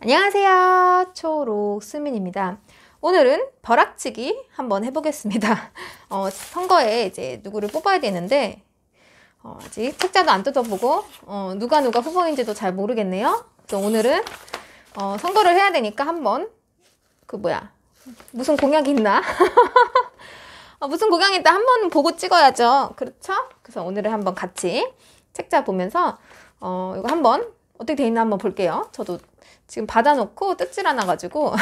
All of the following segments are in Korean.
안녕하세요. 초록 수민입니다. 오늘은 벼락치기 한번 해보겠습니다. 어, 선거에 이제 누구를 뽑아야 되는데 어, 아직 책자도 안 뜯어보고 어, 누가 누가 후보인지도 잘 모르겠네요. 그래서 오늘은 어, 선거를 해야 되니까 한번 그 뭐야 무슨 공약이 있나? 어, 무슨 공약이 있다 한번 보고 찍어야죠. 그렇죠? 그래서 오늘은 한번 같이 책자 보면서 어, 이거 한번 어떻게 돼 있나 한번 볼게요. 저도 지금 받아놓고 뜯질 않아가지고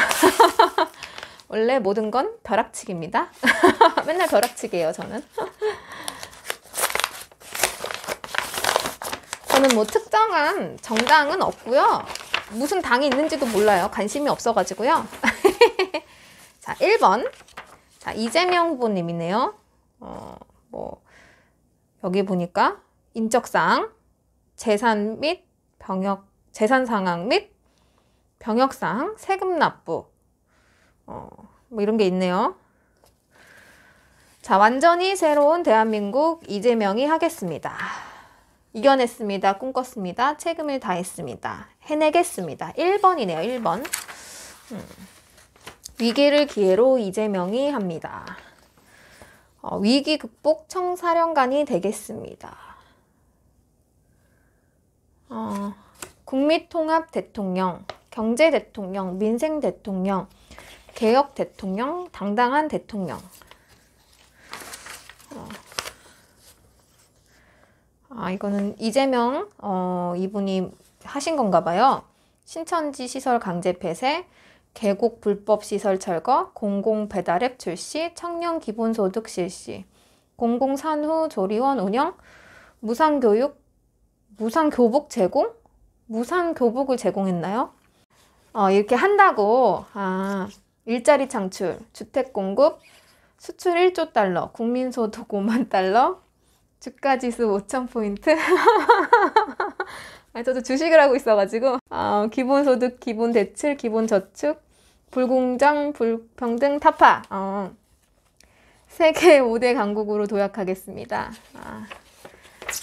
원래 모든 건 벼락치기입니다. 맨날 벼락치기예요 저는. 저는 뭐 특정한 정당은 없고요. 무슨 당이 있는지도 몰라요. 관심이 없어가지고요. 자, 1번. 자, 이재명 후보님이네요. 어, 뭐, 여기 보니까 인적사 재산 및 병역, 재산 상황 및 병역상, 세금 납부, 어, 뭐 이런 게 있네요. 자, 완전히 새로운 대한민국 이재명이 하겠습니다. 이겨냈습니다. 꿈꿨습니다. 책임을 다했습니다. 해내겠습니다. 1번이네요. 1번. 음. 위기를 기회로 이재명이 합니다. 어, 위기 극복 청사령관이 되겠습니다. 어, 국민통합 대통령. 경제 대통령, 민생 대통령, 개혁 대통령, 당당한 대통령. 어. 아, 이거는 이재명, 어, 이분이 하신 건가 봐요. 신천지 시설 강제 폐쇄, 계곡 불법 시설 철거, 공공 배달앱 출시, 청년 기본소득 실시, 공공 산후 조리원 운영, 무상 교육, 무상 교복 제공? 무상 교복을 제공했나요? 어, 이렇게 한다고 아, 일자리 창출, 주택 공급, 수출 1조 달러, 국민소득 5만 달러, 주가지수 5천 포인트. 아 저도 주식을 하고 있어가지고 어, 아, 기본소득, 기본대출, 기본저축, 불공정, 불평등, 타파. 어, 세계 5대 강국으로 도약하겠습니다. 아,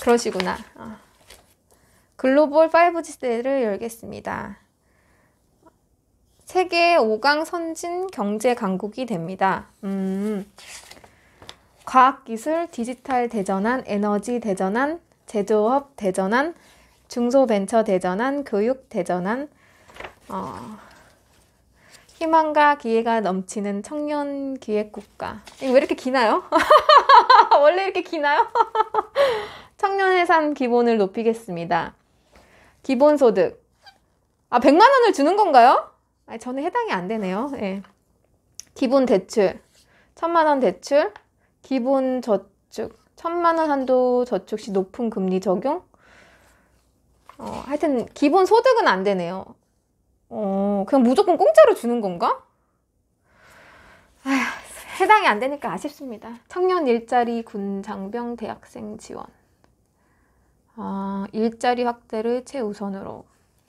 그러시구나. 어. 글로벌 5G 시대를 열겠습니다. 세계 5강 선진 경제 강국이 됩니다. 음, 과학기술, 디지털 대전환, 에너지 대전환, 제조업 대전환, 중소벤처 대전환, 교육 대전환, 어, 희망과 기회가 넘치는 청년 기획국가. 왜 이렇게 기나요? 원래 이렇게 기나요? 청년 해산 기본을 높이겠습니다. 기본소득. 아, 100만 원을 주는 건가요? 아, 저는 해당이 안 되네요. 예. 기본 대출, 천만 원 대출, 기본 저축, 천만 원 한도 저축 시 높은 금리 적용. 어, 하여튼 기본 소득은 안 되네요. 어, 그냥 무조건 공짜로 주는 건가? 아휴, 해당이 안 되니까 아쉽습니다. 청년 일자리 군 장병 대학생 지원. 아, 일자리 확대를 최우선으로.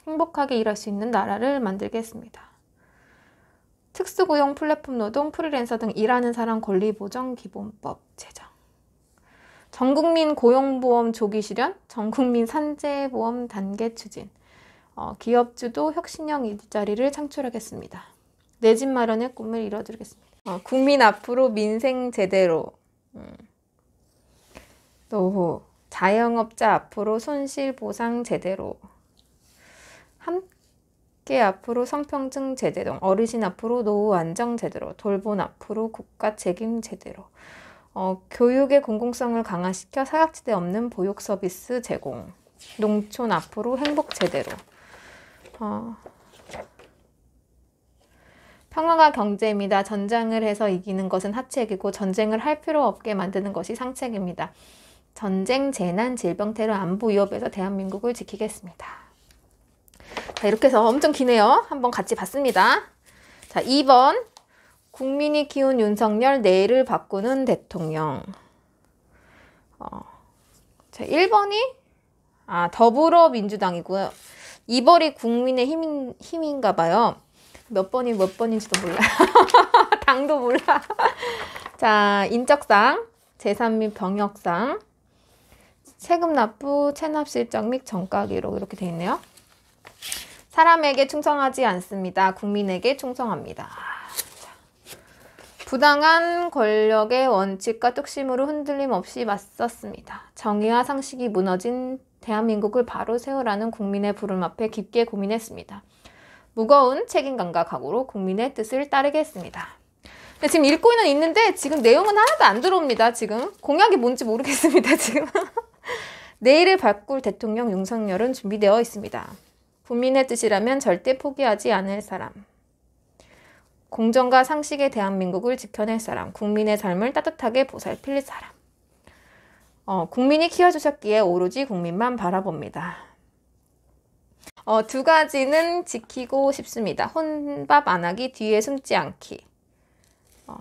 행복하게 일할 수 있는 나라를 만들겠습니다. 특수고용 플랫폼 노동 프리랜서 등 일하는 사람 권리 보장 기본법 제정. 전국민 고용보험 조기 실현, 전국민 산재보험 단계 추진, 어, 기업주도 혁신형 일자리를 창출하겠습니다. 내 집 마련의 꿈을 이뤄드리겠습니다. 어, 국민 앞으로 민생 제대로. 음. 노 자영업자 앞으로 손실 보상 제대로. 함께 앞으로 성평등 제대로, 어르신 앞으로 노후 안정 제대로, 돌봄 앞으로 국가 책임 제대로, 어, 교육의 공공성을 강화시켜 사각지대 없는 보육 서비스 제공, 농촌 앞으로 행복 제대로, 어, 평화가 경제입니다. 전쟁을 해서 이기는 것은 하책이고 전쟁을 할 필요 없게 만드는 것이 상책입니다. 전쟁, 재난, 질병, 테러, 안보 위협에서 대한민국을 지키겠습니다. 자, 이렇게 해서 엄청 기네요. 한번 같이 봤습니다. 자, 2번. 국민이 키운 윤석열, 내일을 바꾸는 대통령. 어, 자, 1번이, 아, 더불어민주당이고요. 2번이 국민의 힘인, 힘인가 봐요. 몇 번이 몇 번인지도 몰라. 당도 몰라. 자, 인적상, 재산 및 병역상, 세금 납부, 체납 실적 및 정가 기록 이렇게 돼 있네요. 사람에게 충성하지 않습니다. 국민에게 충성합니다. 부당한 권력의 원칙과 뚝심으로 흔들림 없이 맞섰습니다. 정의와 상식이 무너진 대한민국을 바로 세우라는 국민의 부름 앞에 깊게 고민했습니다. 무거운 책임감과 각오로 국민의 뜻을 따르게 했습니다. 근 지금 읽고는 있는데 지금 내용은 하나도 안 들어옵니다. 지금 공약이 뭔지 모르겠습니다. 지금 내일을 바꿀 대통령 윤석열은 준비되어 있습니다. 국민의 뜻이라면 절대 포기하지 않을 사람. 공정과 상식의 대한민국을 지켜낼 사람. 국민의 삶을 따뜻하게 보살필 사람. 어, 국민이 키워주셨기에 오로지 국민만 바라봅니다. 어, 두 가지는 지키고 싶습니다. 혼밥 안 하기, 뒤에 숨지 않기. 어,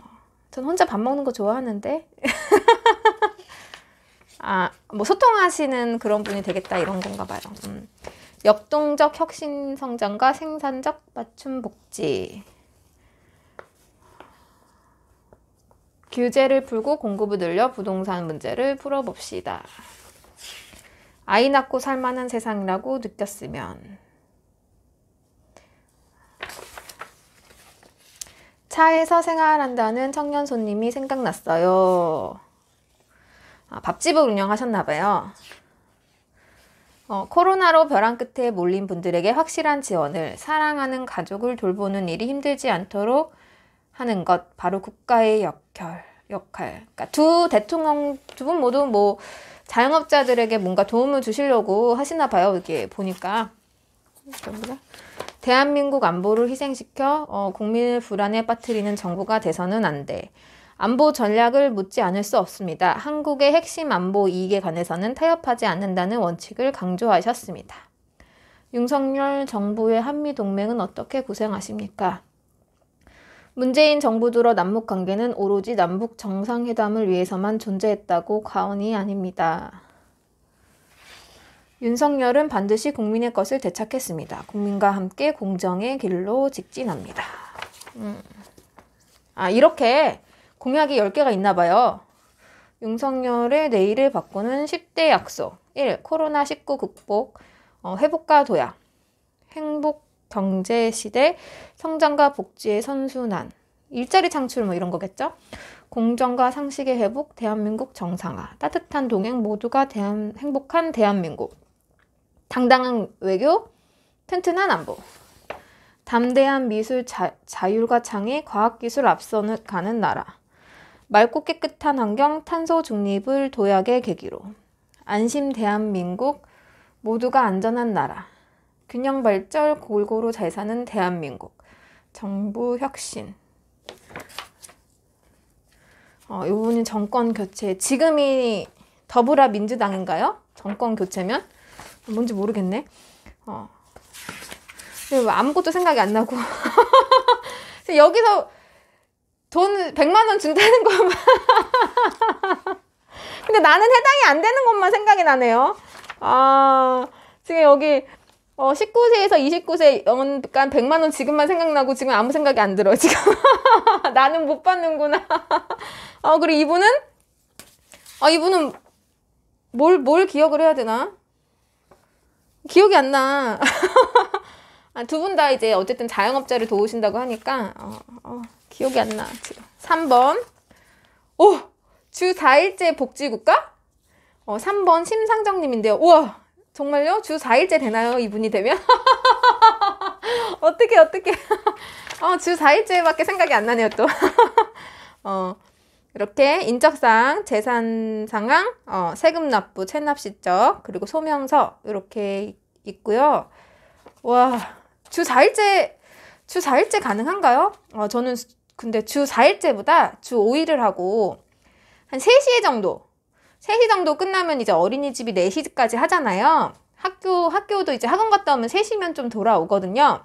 전 혼자 밥 먹는 거 좋아하는데. 아, 뭐 소통하시는 그런 분이 되겠다 이런 건가 봐요. 음. 역동적 혁신 성장과 생산적 맞춤 복지. 규제를 풀고 공급을 늘려 부동산 문제를 풀어봅시다. 아이 낳고 살만한 세상이라고 느꼈으면. 차에서 생활한다는 청년 손님이 생각났어요. 아, 밥집을 운영하셨나봐요. 어, 코로나로 벼랑 끝에 몰린 분들에게 확실한 지원을 사랑하는 가족을 돌보는 일이 힘들지 않도록 하는 것 바로 국가의 역할 역할 그러니까 두 대통령 두 분 모두 뭐 자영업자들에게 뭔가 도움을 주시려고 하시나 봐요 이게 보니까 대한민국 안보를 희생시켜 어, 국민을 불안에 빠뜨리는 정부가 돼서는 안 돼. 안보 전략을 묻지 않을 수 없습니다. 한국의 핵심 안보 이익에 관해서는 타협하지 않는다는 원칙을 강조하셨습니다. 윤석열 정부의 한미 동맹은 어떻게 구생하십니까? 문재인 정부 들어 남북 관계는 오로지 남북 정상회담을 위해서만 존재했다고 과언이 아닙니다. 윤석열은 반드시 국민의 것을 되찾겠습니다. 국민과 함께 공정의 길로 직진합니다. 음. 아, 이렇게 공약이 10개가 있나 봐요. 윤석열의 내일을 바꾸는 10대 약속. 1. 코로나19 극복, 어, 회복과 도약. 행복 경제 시대, 성장과 복지의 선순환. 일자리 창출 뭐 이런 거겠죠? 공정과 상식의 회복, 대한민국 정상화. 따뜻한 동행 모두가 대한, 행복한 대한민국. 당당한 외교, 튼튼한 안보. 담대한 미술 자, 자율과 창의, 과학기술 앞서 가는 나라. 맑고 깨끗한 환경 탄소 중립을 도약의 계기로 안심 대한민국 모두가 안전한 나라 균형 발전 골고루 잘 사는 대한민국 정부 혁신 어, 이분이 정권 교체 지금이 더불어민주당인가요? 정권 교체면? 뭔지 모르겠네 어. 뭐 아무것도 생각이 안 나고 여기서 돈 100만 원 준다는 것만 근데 그러니까 나는 해당이 안 되는 것만 생각이 나네요 아 지금 여기 어, 19세에서 29세 연간 100만 원 지금만 생각나고 지금 아무 생각이 안 들어 지금 나는 못 받는구나 어 그리고 이분은 아 이분은 뭘 뭘 기억을 해야 되나 기억이 안나두 아, 분다 이제 어쨌든 자영업자를 도우신다고 하니까 어, 어. 기억이 안 나, 지금. 3번. 오! 주 4일째 복지국가? 어, 3번 심상정님인데요. 우와! 정말요? 주 4일째 되나요? 이분이 되면? 어떻게, 어떻게. 어, 주 4일째밖에 생각이 안 나네요, 또. 어, 이렇게 인적상 재산 상황, 어, 세금 납부, 체납 시적, 그리고 소명서, 이렇게 있고요. 와, 주 4일째, 주 4일째 가능한가요? 어, 저는 근데 주 4일째보다 주 5일을 하고 한 3시 정도 3시 정도 끝나면 이제 어린이집이 4시까지 하잖아요. 학교, 학교도 이제 학원 갔다 오면 3시면 좀 돌아오거든요.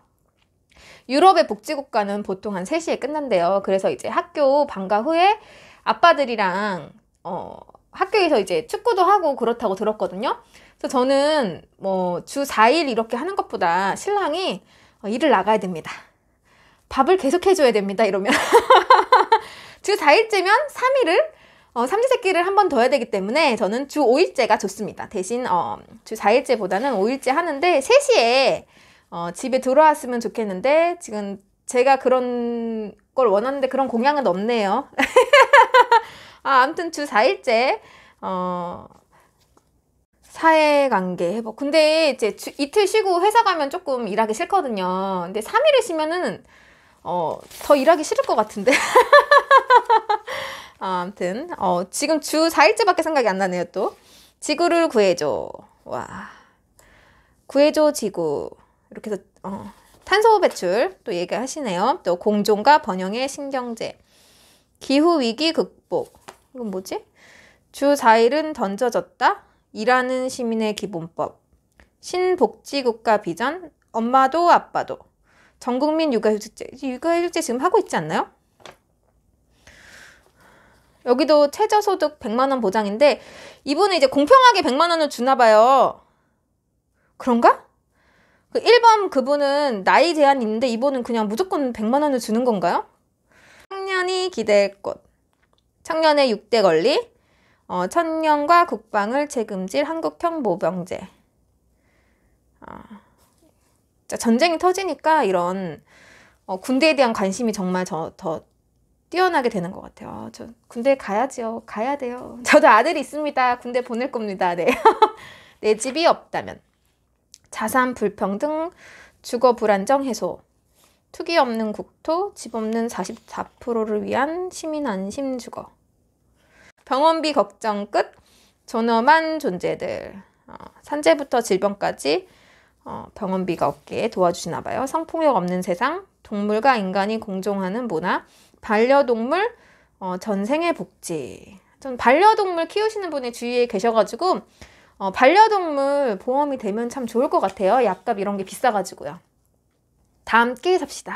유럽의 복지국가는 보통 한 3시에 끝난대요. 그래서 이제 학교 방과 후에 아빠들이랑, 어, 학교에서 이제 축구도 하고 그렇다고 들었거든요. 그래서 저는 뭐 주 4일 이렇게 하는 것보다 신랑이 어, 일을 나가야 됩니다. 밥을 계속 해줘야 됩니다. 이러면. 주 4일째면 3일을 어, 삼시세끼를 한 번 더 해야 되기 때문에 저는 주 5일째가 좋습니다. 대신 어, 주 4일째보다는 5일째 하는데 3시에 어, 집에 들어왔으면 좋겠는데 지금 제가 그런 걸 원하는데 그런 공약은 없네요. 아, 아무튼 주 4일째 어, 사회관계 회복. 근데 이제 주, 이틀 쉬고 회사 가면 조금 일하기 싫거든요. 근데 3일을 쉬면은 어, 더 일하기 싫을 것 같은데. 아무튼, 어, 지금 주 4일째밖에 생각이 안 나네요, 또. 지구를 구해줘. 와. 구해줘, 지구. 이렇게 해서, 어, 탄소 배출 또 얘기하시네요. 또 공존과 번영의 신경제. 기후위기 극복. 이건 뭐지? 주 4일은 던져졌다. 일하는 시민의 기본법. 신복지국가 비전. 엄마도 아빠도. 전국민 육아휴직제, 육아휴직제 지금 하고 있지 않나요? 여기도 최저소득 100만원 보장인데 이분은 이제 공평하게 100만원을 주나봐요. 그런가? 1번 그 그분은 나이 제한 있는데 이번은 그냥 무조건 100만원을 주는 건가요? 청년이 기댈 곳, 청년의 6대 권리, 어, 청년과 국방을 책임질 한국형 모병제. 어. 전쟁이 터지니까 이런 어, 군대에 대한 관심이 정말 저, 더 뛰어나게 되는 것 같아요. 아, 저 군대 가야지요. 가야 돼요. 저도 아들이 있습니다. 군대 보낼 겁니다. 네. 내 집이 없다면. 자산 불평등, 주거 불안정 해소. 투기 없는 국토, 집 없는 44%를 위한 시민 안심 주거. 병원비 걱정 끝. 존엄한 존재들. 어, 산재부터 질병까지 어, 병원비가 없게 도와주시나 봐요. 성폭력 없는 세상, 동물과 인간이 공존하는 문화, 반려동물 어, 전생의 복지. 전 반려동물 키우시는 분이 주위에 계셔가지고 어, 반려동물 보험이 되면 참 좋을 것 같아요. 약값 이런 게 비싸가지고요. 다함께 삽시다.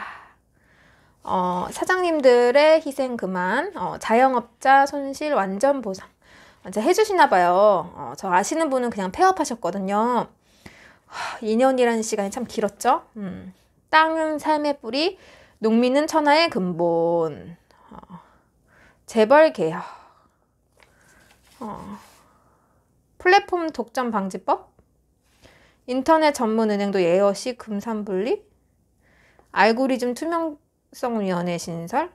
어, 사장님들의 희생 그만, 어, 자영업자 손실 완전 보상. 이제 어, 해주시나 봐요. 어, 저 아시는 분은 그냥 폐업하셨거든요. 2년이라는 시간이 참 길었죠. 음. 땅은 삶의 뿌리, 농민은 천하의 근본. 어. 재벌 개혁. 어. 플랫폼 독점 방지법? 인터넷 전문 은행도 예어시 금산분리? 알고리즘 투명성위원회 신설?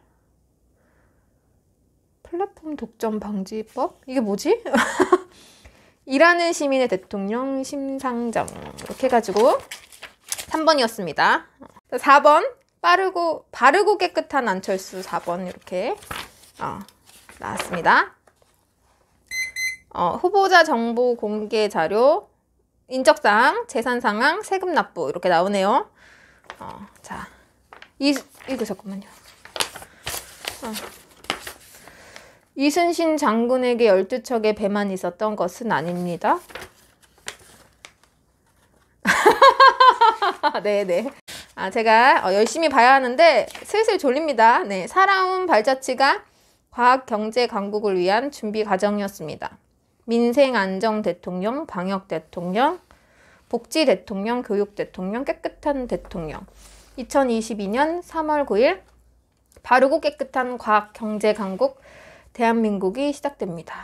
플랫폼 독점 방지법? 이게 뭐지? 일하는 시민의 대통령 심상정 이렇게 해가지고 3번이었습니다. 4번 빠르고 바르고 깨끗한 안철수 4번 이렇게 어, 나왔습니다. 어, 후보자 정보 공개 자료 인적 사항, 재산 상황, 세금 납부 이렇게 나오네요. 어, 자, 이 이거 잠깐만요. 어. 이순신 장군에게 열두 척의 배만 있었던 것은 아닙니다. 네네. 네. 아, 제가 어, 열심히 봐야 하는데 슬슬 졸립니다. 네. 살아온 발자취가 과학 경제 강국을 위한 준비 과정이었습니다. 민생 안정 대통령, 방역 대통령, 복지 대통령, 교육 대통령, 깨끗한 대통령. 2022년 3월 9일 바르고 깨끗한 과학 경제 강국 대한민국이 시작됩니다.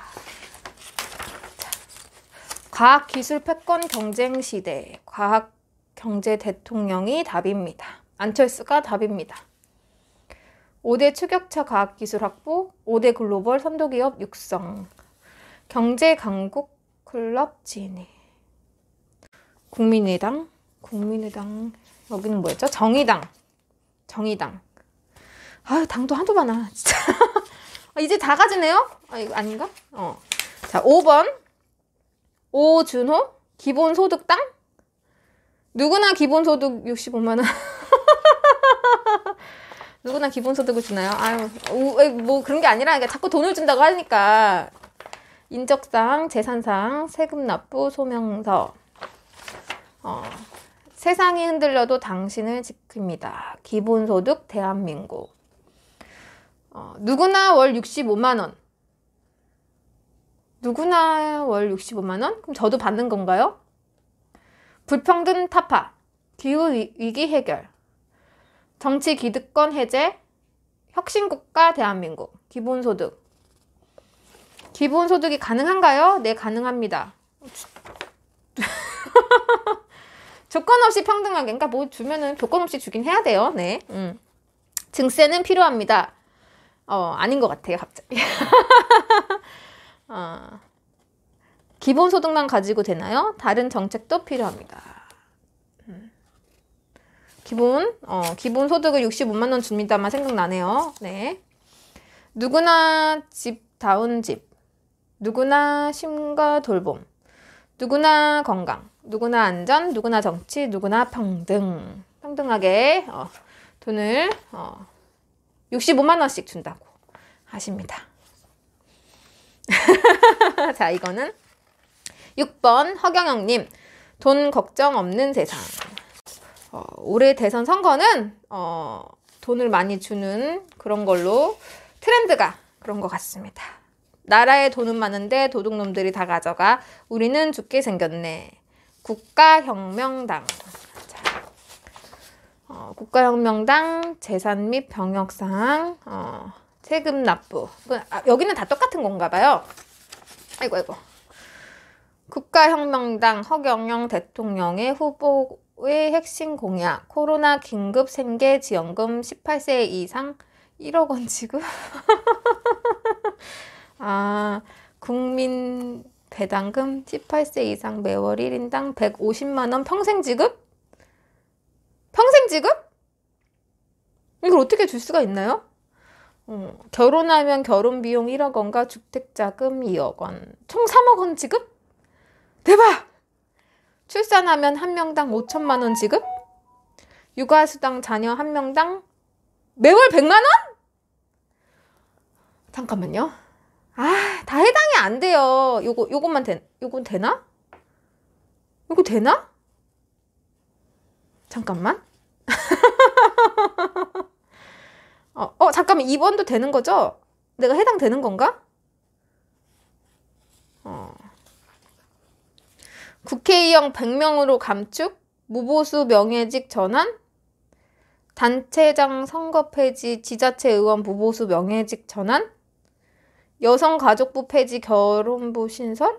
과학 기술 패권 경쟁 시대 과학 경제 대통령이 답입니다. 안철수가 답입니다. 5대 추격차 과학기술 확보, 5대 글로벌 선도기업 육성, 경제 강국 클럽 진입. 국민의당, 국민의당, 여기는 뭐였죠? 정의당, 정의당. 아, 당도 한두 바나, 진짜. 아, 이제 다 가지네요? 아, 이거 아닌가? 어. 자, 5번. 오준호. 기본소득 땅? 누구나 기본소득 65만원. 누구나 기본소득을 주나요? 아유, 뭐 그런 게 아니라 그러니까 자꾸 돈을 준다고 하니까. 인적사재산사 세금 납부, 소명서. 어, 세상이 흔들려도 당신을 지킵니다. 기본소득 대한민국. 어, 누구나 월 65만원. 누구나 월 65만원? 그럼 저도 받는 건가요? 불평등 타파, 기후위기 해결, 정치 기득권 해제, 혁신국가 대한민국, 기본소득. 기본소득이 가능한가요? 네, 가능합니다. 조건 없이 평등하게. 그러니까 뭐 주면은 조건 없이 주긴 해야 돼요. 네. 음. 증세는 필요합니다. 어, 아닌 것 같아요, 갑자기. 어. 기본소득만 가지고 되나요? 다른 정책도 필요합니다. 음. 기본, 어, 기본소득을 65만 원 줍니다만 생각나네요. 네. 누구나 집다운 집. 누구나 쉼과 돌봄. 누구나 건강. 누구나 안전. 누구나 정치. 누구나 평등. 평등하게 어, 돈을 어, 65만원씩 준다고 하십니다. 자, 이거는 6번 허경영님. 돈 걱정 없는 세상. 어, 올해 대선 선거는 어, 돈을 많이 주는 그런 걸로 트렌드가 그런 것 같습니다. 나라에 돈은 많은데 도둑놈들이 다 가져가. 우리는 죽게 생겼네. 국가혁명당. 어, 국가혁명당 재산 및 병역상 어, 세금 납부 그, 아, 여기는 다 똑같은 건가 봐요 아이고 아이고 국가혁명당 허경영 대통령의 후보의 핵심 공약 코로나 긴급 생계지원금 18세 이상 1억 원 지급 아 국민 배당금 18세 이상 매월 1인당 150만원 평생 지급 학생 지급? 이걸 어떻게 줄 수가 있나요? 어, 결혼하면 결혼 비용 1억 원과 주택 자금 2억 원, 총 3억 원 지급? 대박! 출산하면 한 명당 5천만 원 지급? 육아수당 자녀 한 명당 매월 100만 원? 잠깐만요. 아, 다 해당이 안 돼요. 요거 요것만 된 요건 되나? 요거 되나? 잠깐만. 어, 어, 잠깐만 2번도 되는 거죠? 내가 해당되는 건가? 어. 국회의원 100명으로 감축, 무보수 명예직 전환, 단체장 선거 폐지, 지자체 의원 무보수 명예직 전환, 여성가족부 폐지 결혼부 신설,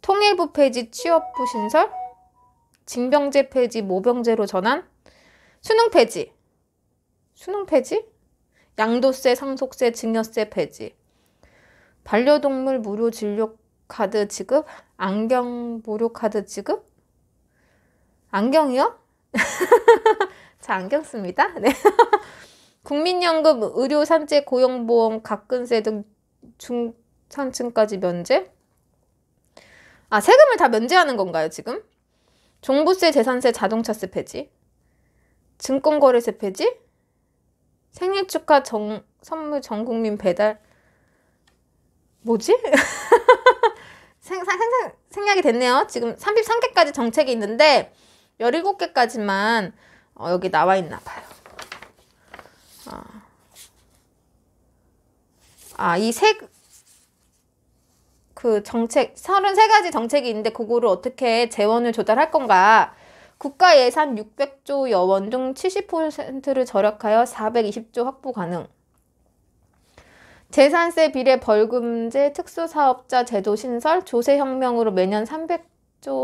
통일부 폐지 취업부 신설, 징병제 폐지, 모병제로 전환, 수능 폐지, 수능 폐지, 양도세, 상속세, 증여세 폐지, 반려동물 무료 진료 카드 지급, 안경 무료 카드 지급, 안경이요? 자, 안경 씁니다. 네. 국민연금, 의료, 산재, 고용보험, 각근세 등 중산층까지 면제? 아, 세금을 다 면제하는 건가요, 지금? 종부세, 재산세, 자동차세 폐지, 증권거래세 폐지, 생일 축하 정, 선물 전국민 배달 뭐지? 생, 생, 생, 생략이 됐네요. 지금 33개까지 정책이 있는데 17개까지만 어, 여기 나와 있나 봐요. 아, 아 이 세, 그 정책 33가지 정책이 있는데 그거를 어떻게 재원을 조달할 건가? 국가 예산 600조 여원 중 70%를 절약하여 420조 확보 가능. 재산세 비례 벌금제 특수사업자 제도 신설 조세혁명으로 매년 300조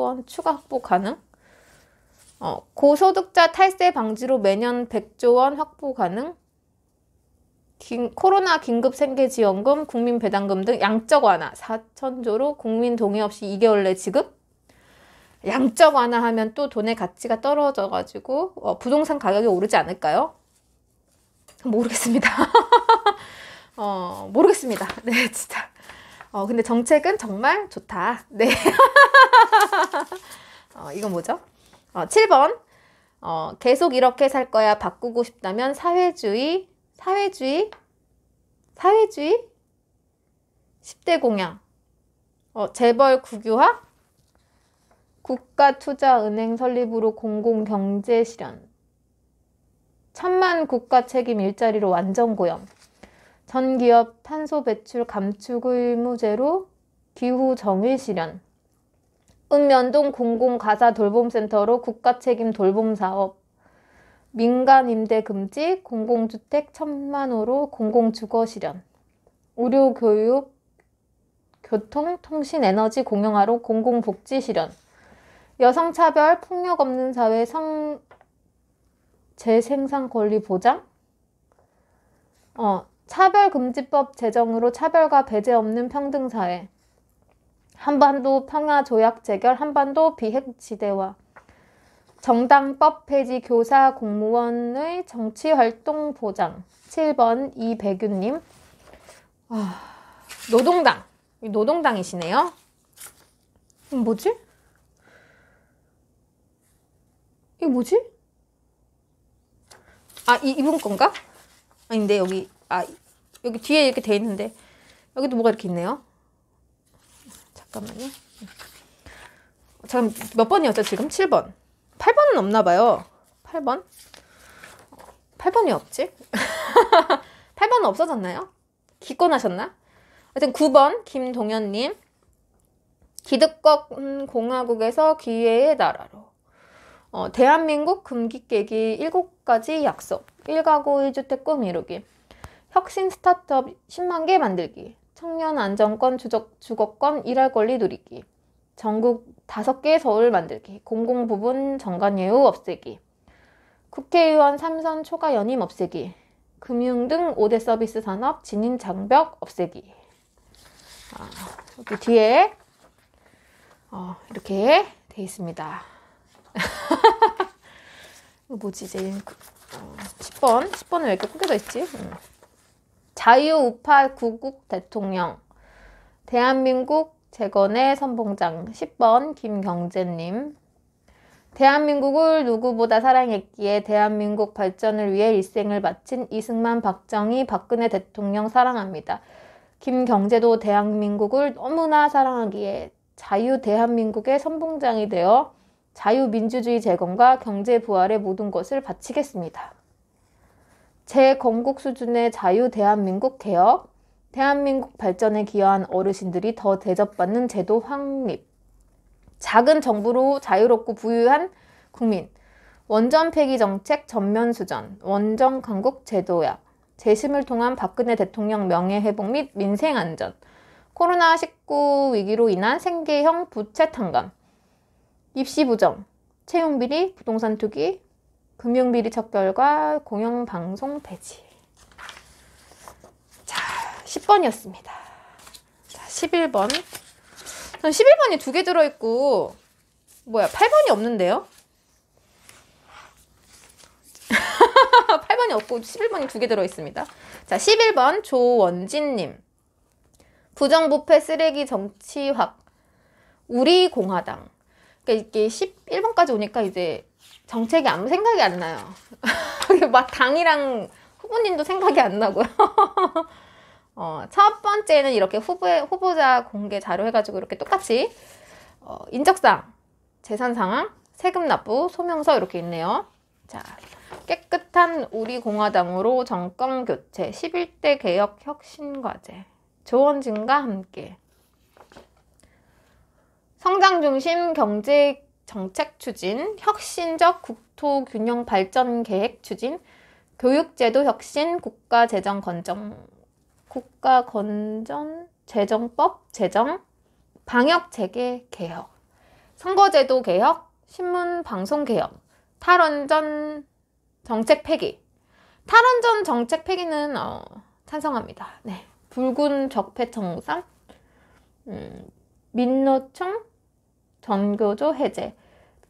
원 추가 확보 가능. 어, 고소득자 탈세 방지로 매년 100조 원 확보 가능. 긴, 코로나 긴급 생계지원금, 국민배당금 등 양적 완화 4천조로 국민 동의 없이 2개월 내 지급 양적 완화하면 또 돈의 가치가 떨어져가지고 어, 부동산 가격이 오르지 않을까요? 모르겠습니다. 어, 모르겠습니다. 네, 진짜. 어, 근데 정책은 정말 좋다. 네. 어, 이건 뭐죠? 어, 7번. 어, 계속 이렇게 살 거야 바꾸고 싶다면 사회주의, 사회주의, 사회주의, 10대 공약, 어, 재벌 국유화, 국가 투자 은행 설립으로 공공 경제 실현, 천만 국가 책임 일자리로 완전 고용, 전 기업 탄소 배출 감축 의무제로 기후 정의 실현, 읍면동 공공가사 돌봄센터로 국가 책임 돌봄 사업, 민간 임대 금지, 공공주택 천만 호로 공공주거 실현, 의료, 교육, 교통, 통신, 에너지 공영화로 공공복지 실현, 여성차별, 폭력 없는 사회, 성, 재생산 권리 보장, 어, 차별금지법 제정으로 차별과 배제 없는 평등사회, 한반도 평화조약 재결, 한반도 비핵지대화, 정당법 폐지 교사 공무원의 정치활동 보장. 7번 이백윤님. 아, 노동당. 노동당이시네요. 음, 뭐지? 이게 뭐지? 아, 이, 이분 건가? 아닌데, 여기, 아, 여기 뒤에 이렇게 돼 있는데, 여기도 뭐가 이렇게 있네요. 잠깐만요. 잠깐, 몇 번이었죠, 지금? 7번. 8번은 없나 봐요. 8번? 8번이 없지? 8번 없어졌나요? 기권하셨나? 하여튼 9번 김동현님 기득권 공화국에서 기회의 나라로 어, 대한민국 금기 깨기 7가지 약속 1가구 1주택 꿈 이루기 혁신 스타트업 10만 개 만들기 청년 안정권 주적, 주거권 일할 권리 누리기 전국 5개 서울 만들기, 공공부분 정관예우 없애기, 국회의원 3선 초과 연임 없애기, 금융 등 5대 서비스 산업 진인 장벽 없애기. 어, 아, 여기 뒤에 어, 이렇게 돼 있습니다. 뭐지 이제 어, 10번 10번은 왜 이렇게 꾸겨져 있지? 음. 자유우파 구국 대통령 대한민국 재건의 선봉장 10번 김경재님 대한민국을 누구보다 사랑했기에 대한민국 발전을 위해 일생을 바친 이승만, 박정희, 박근혜 대통령 사랑합니다. 김경재도 대한민국을 너무나 사랑하기에 자유 대한민국의 선봉장이 되어 자유민주주의 재건과 경제 부활의 모든 것을 바치겠습니다. 제 건국 수준의 자유 대한민국 개혁, 대한민국 발전에 기여한 어르신들이 더 대접받는 제도 확립. 작은 정부로 자유롭고 부유한 국민. 원전 폐기 정책 전면 수전. 원정 강국 제도야 재심을 통한 박근혜 대통령 명예회복 및 민생 안전. 코로나19 위기로 인한 생계형 부채 탕감. 입시 부정. 채용 비리, 부동산 투기, 금융 비리 척결과 공영방송 폐지. 10번이었습니다. 자, 11번. 11번이 두 개 들어있고, 뭐야, 8번이 없는데요? 8번이 없고 11번이 두 개 들어있습니다. 자, 11번 조원진님. 부정부패 쓰레기 정치학. 우리 공화당. 그러니까 이게 11번까지 오니까 이제 정책이 아무 생각이 안 나요. 막 당이랑 후보님도 생각이 안 나고요. 어, 첫 번째는 이렇게 후보, 후보자 공개 자료 해가지고 이렇게 똑같이 어, 인적사항, 재산 상황, 세금 납부, 소명서 이렇게 있네요. 자, 깨끗한 우리 공화당으로 정권 교체, 11대 개혁 혁신 과제, 조원진과 함께 성장 중심 경제 정책 추진, 혁신적 국토 균형 발전 계획 추진, 교육제도 혁신, 국가 재정 건정 국가 건전 재정법 재정 방역 재개 개혁 선거제도 개혁 신문 방송 개혁 탈원전 정책 폐기 탈원전 정책 폐기는 어, 찬성합니다. 네. 붉은 적폐청산, 음, 민노총, 전교조 해제,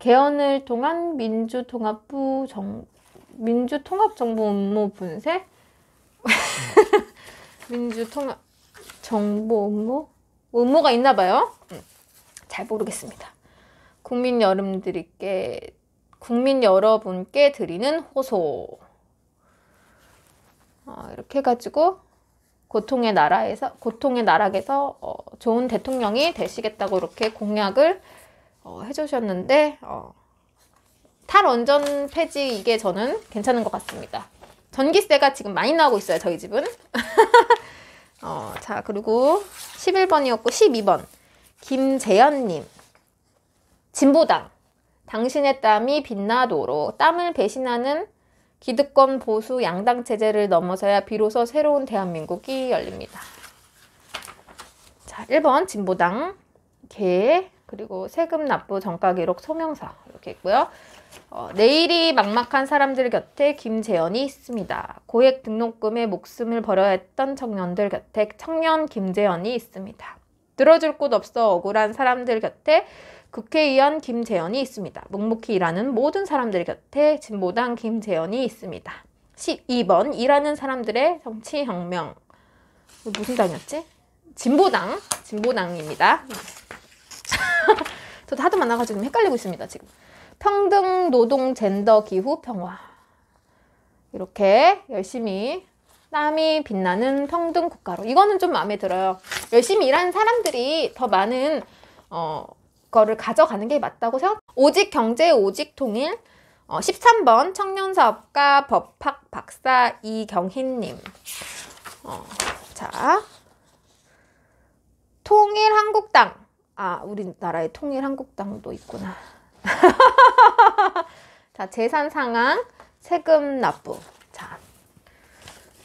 개헌을 통한 민주통합부 정, 민주통합정부 업무 분쇄, 음. 민주통합 정보 음무 음모가 있나 봐요. 음, 잘 모르겠습니다. 국민 여러분들께 국민 여러분께 드리는 호소. 어, 이렇게 가지고 고통의 나라에서 고통의 나락에서 어, 좋은 대통령이 되시겠다고 이렇게 공약을 어, 해주셨는데 어, 탈원전 폐지 이게 저는 괜찮은 것 같습니다. 전기세가 지금 많이 나오고 있어요, 저희 집은. 어, 자, 그리고 11번이었고 12번. 김재현님. 진보당. 당신의 땀이 빛나도록 땀을 배신하는 기득권 보수 양당 체제를 넘어서야 비로소 새로운 대한민국이 열립니다. 자, 1번 진보당, 개, 그리고 세금 납부 정가 기록 소명서 이렇게 있고요. 어, 내일이 막막한 사람들 곁에 김재현이 있습니다. 고액 등록금에 목숨을 버려야 했던 청년들 곁에 청년 김재현이 있습니다. 들어줄 곳 없어 억울한 사람들 곁에 국회의원 김재현이 있습니다. 묵묵히 일하는 모든 사람들 곁에 진보당 김재현이 있습니다. 12번 일하는 사람들의 정치혁명 무슨 당이었지? 진보당 진보당입니다. 저도 하도 만나가지고 헷갈리고 있습니다 지금. 평등 노동 젠더 기후 평화. 이렇게 열심히 땀이 빛나는 평등 국가로. 이거는 좀 마음에 들어요. 열심히 일하는 사람들이 더 많은, 어, 거를 가져가는 게 맞다고 생각. 오직 경제, 오직 통일. 어, 13번 청년사업가 법학 박사 이경희님. 어, 자. 통일한국당. 아, 우리나라의 통일한국당도 있구나. 자, 재산 상황, 세금 납부. 자,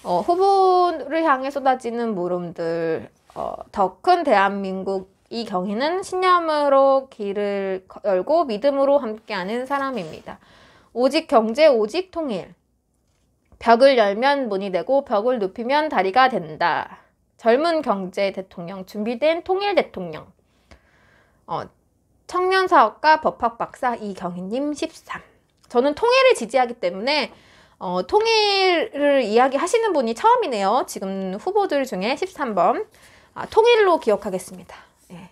어, 후보를 향해 쏟아지는 물음들. 어, 더 큰 대한민국 이 경희는 신념으로 길을 열고 믿음으로 함께하는 사람입니다. 오직 경제, 오직 통일. 벽을 열면 문이 되고 벽을 눕히면 다리가 된다. 젊은 경제 대통령, 준비된 통일 대통령. 어, 청년사업가 법학박사 이경희님 13 저는 통일을 지지하기 때문에 어, 통일을 이야기하시는 분이 처음이네요. 지금 후보들 중에 13번 아, 통일로 기억하겠습니다. 예.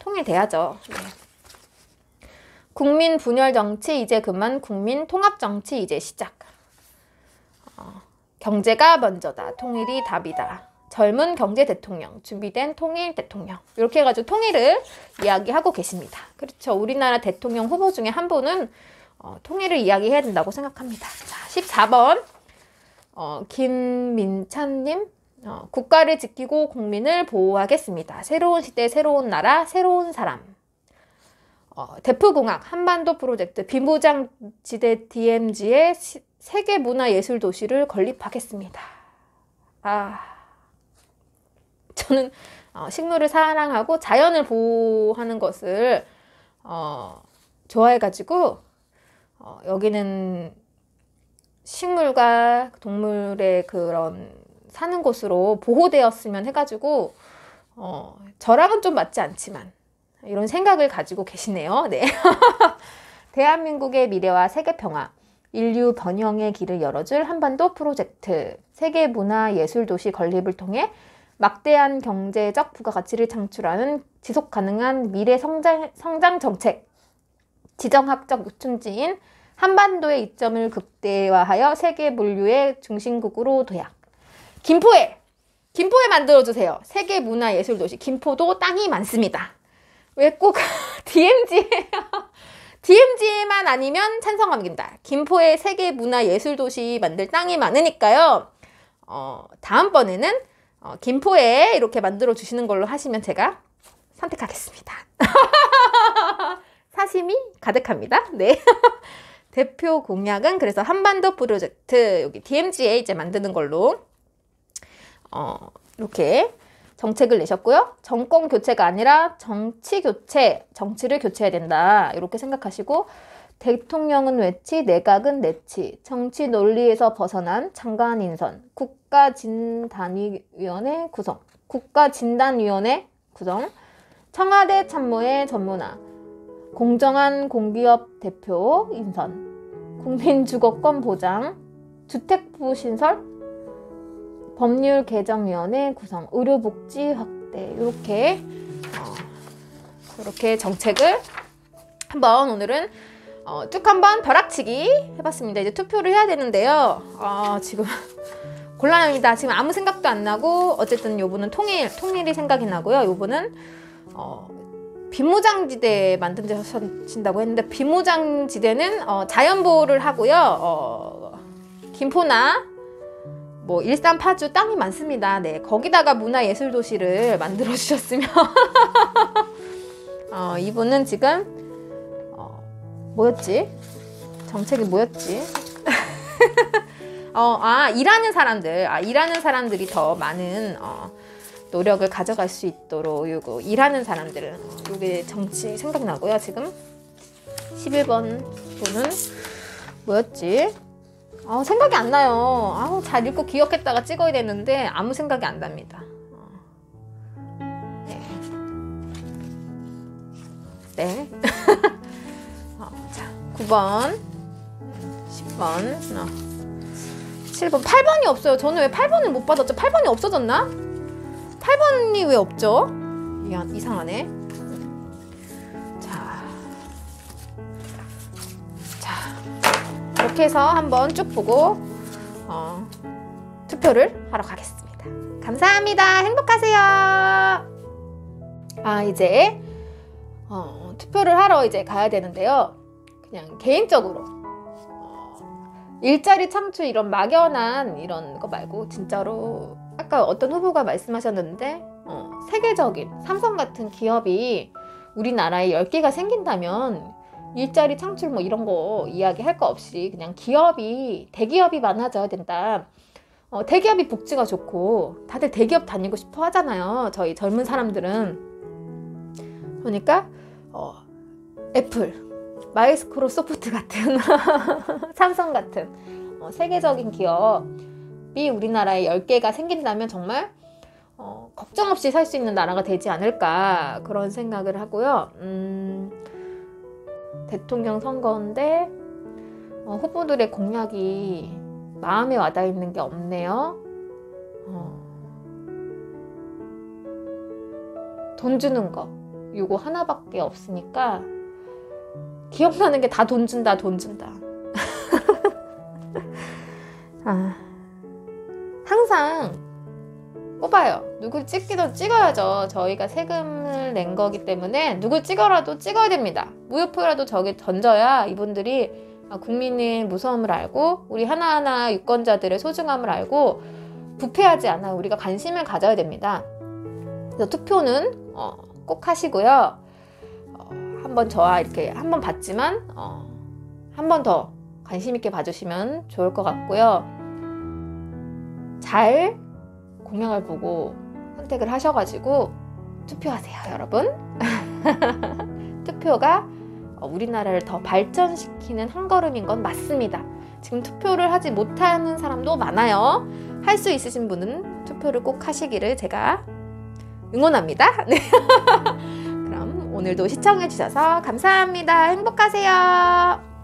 통일돼야죠. 예. 국민 분열 정치 이제 그만 국민 통합 정치 이제 시작. 어, 경제가 먼저다. 통일이 답이다. 젊은 경제 대통령, 준비된 통일 대통령 이렇게 해가지고 통일을 이야기하고 계십니다. 그렇죠. 우리나라 대통령 후보 중에 한 분은 어, 통일을 이야기해야 된다고 생각합니다. 자, 14번 어, 김민찬님 어, 국가를 지키고 국민을 보호하겠습니다. 새로운 시대, 새로운 나라, 새로운 사람 어, 대프공학 한반도 프로젝트 비무장지대 DMZ의 세계문화예술도시를 건립하겠습니다. 아... 저는 어, 식물을 사랑하고 자연을 보호하는 것을 어, 좋아해가지고 어, 여기는 식물과 동물의 그런 사는 곳으로 보호되었으면 해가지고 어, 저랑은 좀 맞지 않지만 이런 생각을 가지고 계시네요. 네. 대한민국의 미래와 세계 평화, 인류 번영의 길을 열어줄 한반도 프로젝트, 세계 문화 예술 도시 건립을 통해 막대한 경제적 부가가치를 창출하는 지속 가능한 미래 성장, 성장 정책, 지정학적 요충지인 한반도의 이점을 극대화하여 세계 물류의 중심국으로 도약. 김포에! 김포에 만들어주세요. 세계 문화 예술 도시. 김포도 땅이 많습니다. 왜 꼭 d m z 에요 DMZ만 에 아니면 찬성합니다. 김포에 세계 문화 예술 도시 만들 땅이 많으니까요. 어, 다음번에는 어, 김포에 이렇게 만들어 주시는 걸로 하시면 제가 선택하겠습니다. 사심이 가득합니다. 네. 대표 공약은 그래서 한반도 프로젝트 여기 d m z 에 이제 만드는 걸로 어, 이렇게 정책을 내셨고요. 정권 교체가 아니라 정치 교체, 정치를 교체해야 된다. 이렇게 생각하시고 대통령은 외치, 내각은 내치, 정치 논리에서 벗어난 장관 인선, 국 국가진단위원회 구성, 국가진단위원회 구성, 청와대 참모의 전문화, 공정한 공기업 대표 인선, 국민주거권 보장, 주택부 신설, 법률 개정위원회 구성, 의료복지 확대 이렇게 이렇게 어, 정책을 한번 오늘은 어, 쭉 한번 벼락치기 해봤습니다. 이제 투표를 해야 되는데요. 아, 지금 곤란합니다. 지금 아무 생각도 안 나고 어쨌든 요분은 통일, 통일이 생각이 나고요. 요분은 어, 비무장지대 만든다고 했는데 비무장지대는 어, 자연보호를 하고요. 어, 김포나 뭐 일산 파주 땅이 많습니다. 네 거기다가 문화예술도시를 만들어 주셨으면 어, 이분은 지금 어, 뭐였지 정책이 뭐였지 어, 아, 일하는 사람들. 아, 일하는 사람들이 더 많은, 어, 노력을 가져갈 수 있도록 요거 일하는 사람들은 요게 정치 생각나고요 지금 11번 분은 뭐였지? 아, 생각이 안 나요 아우 잘 읽고 기억했다가 찍어야 되는데 아무 생각이 안 납니다 어. 네. 네. 어, 자, 9번, 10번. 어. 7번 8번이 없어요 저는 왜 8번을 못 받았죠 8번이 없어졌나 8번이 왜 없죠 이상하네 자, 자 이렇게 해서 한번 쭉 보고 어, 투표를 하러 가겠습니다 감사합니다 행복하세요 아 이제 어, 투표를 하러 이제 가야 되는데요 그냥 개인적으로 일자리 창출 이런 막연한 이런 거 말고 진짜로 아까 어떤 후보가 말씀하셨는데 어, 세계적인 삼성 같은 기업이 우리나라에 10개가 생긴다면 일자리 창출 뭐 이런 거 이야기할 거 없이 그냥 기업이 대기업이 많아져야 된다. 어, 대기업이 복지가 좋고 다들 대기업 다니고 싶어 하잖아요. 저희 젊은 사람들은 그러니까 어, 애플 마이스크로 소프트 같은 삼성 같은 어, 세계적인 기업이 우리나라에 10개가 생긴다면 정말 어, 걱정 없이 살 수 있는 나라가 되지 않을까 그런 생각을 하고요. 음, 대통령 선거인데 어, 후보들의 공약이 마음에 와닿는 게 없네요. 어. 돈 주는 거 이거 하나밖에 없으니까 기억나는 게 다 돈 준다, 돈 준다. 아, 항상 뽑아요. 누굴 찍기도 찍어야죠. 저희가 세금을 낸 거기 때문에 누굴 찍어라도 찍어야 됩니다. 무효표라도 저기 던져야 이분들이 아, 국민의 무서움을 알고 우리 하나하나 유권자들의 소중함을 알고 부패하지 않아 우리가 관심을 가져야 됩니다. 그래서 투표는 어, 꼭 하시고요. 한번 저와 이렇게 한번 봤지만 어, 한번 더 관심 있게 봐주시면 좋을 것 같고요. 잘 공약을 보고 선택을 하셔가지고 투표하세요, 여러분. 투표가 어, 우리나라를 더 발전시키는 한 걸음인 건 맞습니다. 지금 투표를 하지 못하는 사람도 많아요. 할 수 있으신 분은 투표를 꼭 하시기를 제가 응원합니다. 네. 오늘도 시청해주셔서 감사합니다. 행복하세요.